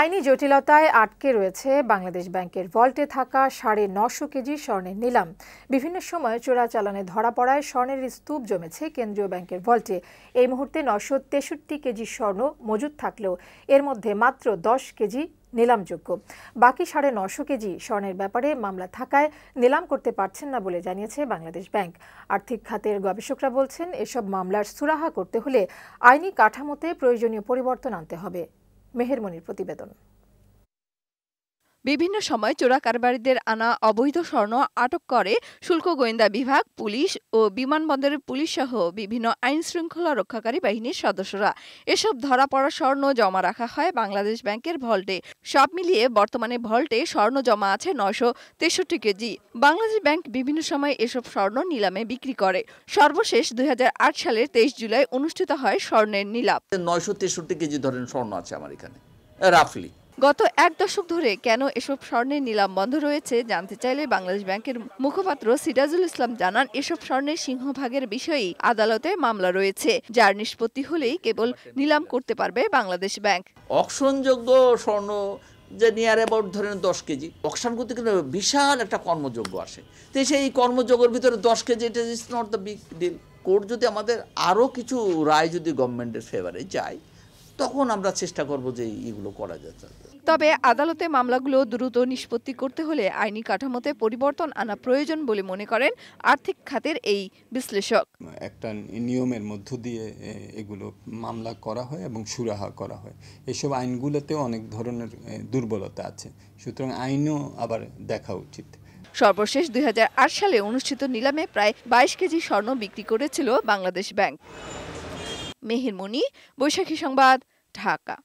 আইনি জটিলতায় আটকে রয়েছে বাংলাদেশ ব্যাংকের ভল্টে থাকা সাড়ে নশো কেজি স্বর্ণের নিলাম বিভিন্ন সময় চোরাচালানে ধরা পড়ায় স্বর্ণের স্তূপ জমেছে কেন্দ্রীয় ব্যাংকের ভল্টে এই মুহূর্তে নশো তেষট্টি কেজি স্বর্ণ মজুদ থাকলেও এর মধ্যে মাত্র দশ কেজি নিলামযোগ্য বাকি সাড়ে নশো কেজি স্বর্ণের ব্যাপারে মামলা থাকায় নিলাম করতে পারছেন না বলে জানিয়েছে বাংলাদেশ ব্যাংক আর্থিক খাতের গবেষকরা বলছেন এসব মামলার সুরাহা করতে হলে আইনি কাঠামোতে প্রয়োজনীয় পরিবর্তন আনতে হবে মেহেরমনির প্রতিবেদন বিভিন্ন সময় চোরাকারবারীদের আনা অবৈধ স্বর্ণ আটক করে শুল্ক গোয়েন্দা বিভাগ পুলিশ ও বিমানবন্দরের পুলিশ সহ বিভিন্ন আইন শৃঙ্খলা রক্ষাকারী বাহিনীর সদস্যরা এসব ধরা পড়া স্বর্ণ জমা রাখা হয় বাংলাদেশ ব্যাংকের ভল্টে সব মিলিয়ে বর্তমানে ভল্টে স্বর্ণ জমা আছে নয়শো তেষট্টি কেজি বাংলাদেশ ব্যাংক বিভিন্ন সময় এসব স্বর্ণ নিলামে বিক্রি করে সর্বশেষ দুই সালের তেইশ জুলাই অনুষ্ঠিত হয় স্বর্ণের নিলাম নয়শো তেষট্টি কেজি ধরেন স্বর্ণ আছে আমার এখানে রাফলি গত এক দশক ধরে কেন এসব স্বর্ণের নিলাম বন্ধ রয়েছে জানতে চাইলে বাংলাদেশ ব্যাংকের মুখপাত্র সিরাজুল ইসলাম জানান এসব স্বর্ণের সিংহভাগের বিষয়েই আদালতে মামলা রয়েছে যার নিষ্পত্তি হলেই কেবল নিলাম করতে পারবে বাংলাদেশ ব্যাংক অকশনযোগ্য স্বর্ণ যে নিয়ার অ্যাবাউট ধরেন দশ কেজি অকশান করতে কিন্তু বিশাল একটা কর্মযোগ্য আসে তো সেই কর্মযোগ্যের ভিতরে দশ কেজি এটা is not the big deal কোর্ট যদি আমাদের আরও কিছু রায় যদি গভর্নমেন্টের ফেভারে যায় তখন আমরা চেষ্টা করব যে এগুলো করা যাচ্ছে তবে আদালতে মামলাগুলো দ্রুত নিষ্পত্তি করতে হলে আইনি কাঠামোতে পরিবর্তন আনা প্রয়োজন বলে মনে করেন আর্থিক খাতের এই বিশ্লেষক একটা নিয়মের মধ্য দিয়ে এগুলো মামলা করা হয় এবং সুরাহা করা হয় এসব আইনগুলোতেও অনেক ধরনের দুর্বলতা আছে সুতরাং আইনও আবার দেখা উচিত সর্বশেষ দুই সালে অনুষ্ঠিত নিলামে প্রায় বাইশ কেজি স্বর্ণ বিক্রি করেছিল বাংলাদেশ ব্যাংক মেহির মনি বৈশাখী সংবাদ ঢাকা